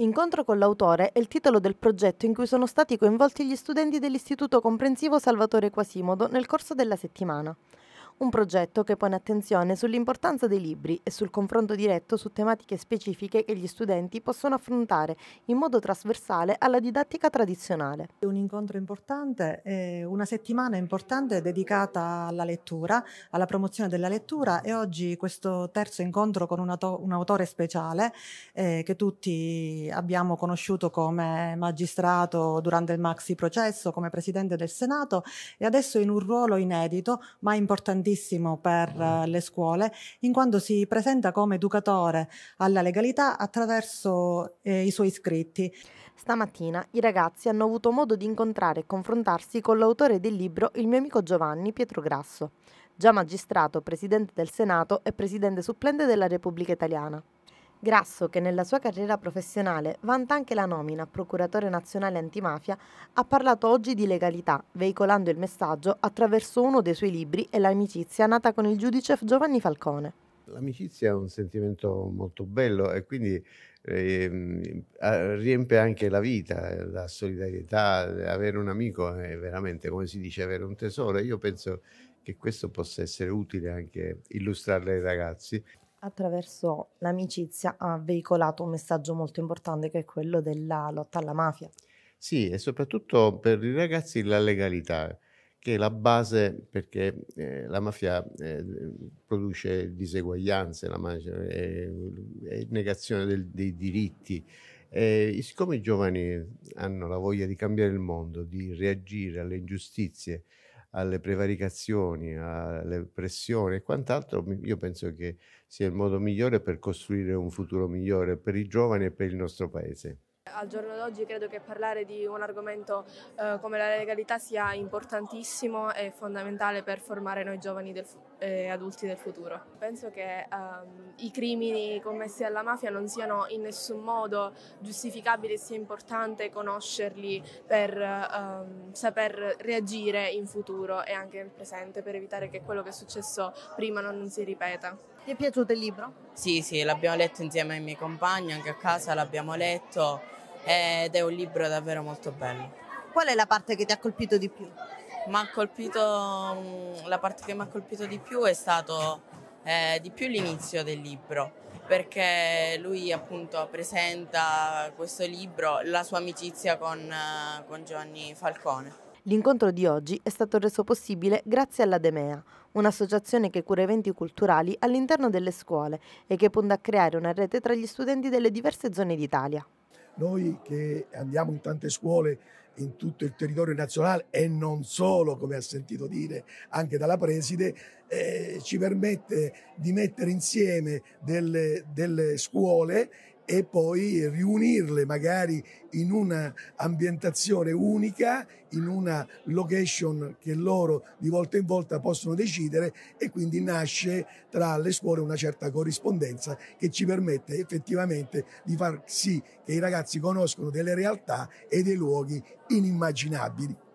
Incontro con l'autore è il titolo del progetto in cui sono stati coinvolti gli studenti dell'Istituto Comprensivo Salvatore Quasimodo nel corso della settimana. Un progetto che pone attenzione sull'importanza dei libri e sul confronto diretto su tematiche specifiche che gli studenti possono affrontare in modo trasversale alla didattica tradizionale. Un incontro importante, eh, una settimana importante dedicata alla lettura, alla promozione della lettura e oggi questo terzo incontro con un, auto un autore speciale eh, che tutti abbiamo conosciuto come magistrato durante il maxi processo, come presidente del Senato e adesso in un ruolo inedito ma importantissimo importantissimo per uh, le scuole in quanto si presenta come educatore alla legalità attraverso eh, i suoi iscritti. Stamattina i ragazzi hanno avuto modo di incontrare e confrontarsi con l'autore del libro Il mio amico Giovanni Pietro Grasso, già magistrato, presidente del Senato e presidente supplente della Repubblica Italiana. Grasso, che nella sua carriera professionale vanta anche la nomina a procuratore nazionale antimafia, ha parlato oggi di legalità, veicolando il messaggio attraverso uno dei suoi libri e l'amicizia nata con il giudice Giovanni Falcone. L'amicizia è un sentimento molto bello e quindi eh, riempie anche la vita, la solidarietà, avere un amico è veramente come si dice avere un tesoro. Io penso che questo possa essere utile anche illustrarle ai ragazzi attraverso l'amicizia ha veicolato un messaggio molto importante che è quello della lotta alla mafia. Sì, e soprattutto per i ragazzi la legalità, che è la base perché eh, la mafia eh, produce diseguaglianze, la mafia cioè, è, è negazione del, dei diritti. E siccome i giovani hanno la voglia di cambiare il mondo, di reagire alle ingiustizie, alle prevaricazioni, alle pressioni e quant'altro, io penso che sia il modo migliore per costruire un futuro migliore per i giovani e per il nostro Paese. Al giorno d'oggi credo che parlare di un argomento eh, come la legalità sia importantissimo e fondamentale per formare noi giovani e eh, adulti del futuro. Penso che ehm, i crimini commessi dalla mafia non siano in nessun modo giustificabili e sia importante conoscerli per ehm, saper reagire in futuro e anche nel presente per evitare che quello che è successo prima non, non si ripeta. Ti è piaciuto il libro? Sì, sì, l'abbiamo letto insieme ai miei compagni, anche a casa l'abbiamo letto ed è un libro davvero molto bello. Qual è la parte che ti ha colpito di più? Colpito, mm, la parte che mi ha colpito di più è stato eh, di più l'inizio del libro perché lui appunto presenta questo libro, la sua amicizia con, eh, con Giovanni Falcone. L'incontro di oggi è stato reso possibile grazie alla Demea, un'associazione che cura eventi culturali all'interno delle scuole e che punta a creare una rete tra gli studenti delle diverse zone d'Italia. Noi che andiamo in tante scuole in tutto il territorio nazionale e non solo, come ha sentito dire anche dalla preside, eh, ci permette di mettere insieme delle, delle scuole e poi riunirle magari in un'ambientazione unica, in una location che loro di volta in volta possono decidere e quindi nasce tra le scuole una certa corrispondenza che ci permette effettivamente di far sì che i ragazzi conoscono delle realtà e dei luoghi inimmaginabili.